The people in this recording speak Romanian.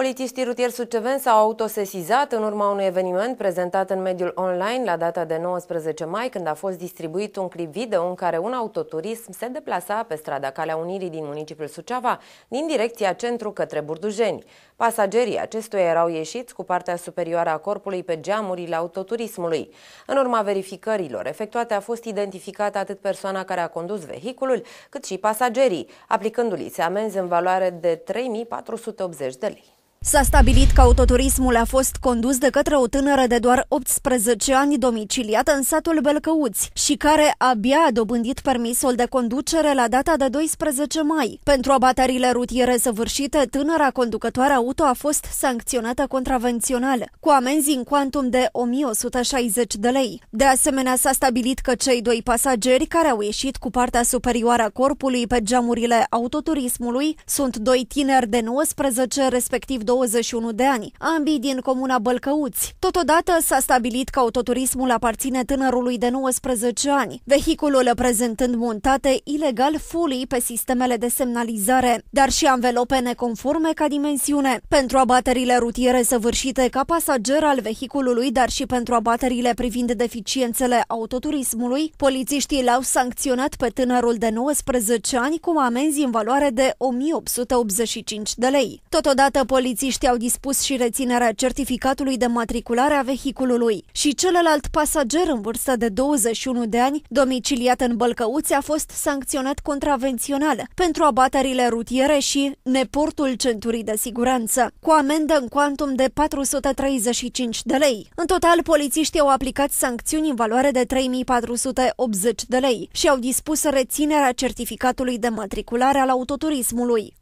Polițiștii rutieri suceveni s-au autosesizat în urma unui eveniment prezentat în mediul online la data de 19 mai, când a fost distribuit un clip video în care un autoturism se deplasa pe strada Calea Unirii din municipiul Suceava, din direcția centru către Burdujeni. Pasagerii acestuia erau ieșiți cu partea superioară a corpului pe geamurile autoturismului. În urma verificărilor efectuate a fost identificată atât persoana care a condus vehiculul, cât și pasagerii, aplicându-li se amenzi în valoare de 3480 de lei. S-a stabilit că autoturismul a fost condus de către o tânără de doar 18 ani domiciliată în satul Belcăuți și care abia a dobândit permisul de conducere la data de 12 mai. Pentru abaterile rutiere săvârșite, tânăra conducătoare auto a fost sancționată contravențional, cu amenzi în quantum de 1160 de lei. De asemenea, s-a stabilit că cei doi pasageri care au ieșit cu partea superioară a corpului pe geamurile autoturismului sunt doi tineri de 19, respectiv 21 de ani, ambii din comuna Bălcăuți. Totodată s-a stabilit că autoturismul aparține tânărului de 19 ani, vehiculul prezentând montate ilegal fulii pe sistemele de semnalizare, dar și anvelope neconforme ca dimensiune. Pentru abaterile rutiere săvârșite ca pasager al vehiculului, dar și pentru abaterile privind deficiențele autoturismului, polițiștii l-au sancționat pe tânărul de 19 ani cu amenzi în valoare de 1885 de lei. Totodată, poliția polițiștii au dispus și reținerea certificatului de matriculare a vehiculului. Și celălalt pasager în vârstă de 21 de ani, domiciliat în Bălcăuți, a fost sancționat contravențional pentru abaterile rutiere și neportul centurii de siguranță, cu amendă în cuantum de 435 de lei. În total, polițiștii au aplicat sancțiuni în valoare de 3480 de lei și au dispus reținerea certificatului de matriculare al autoturismului.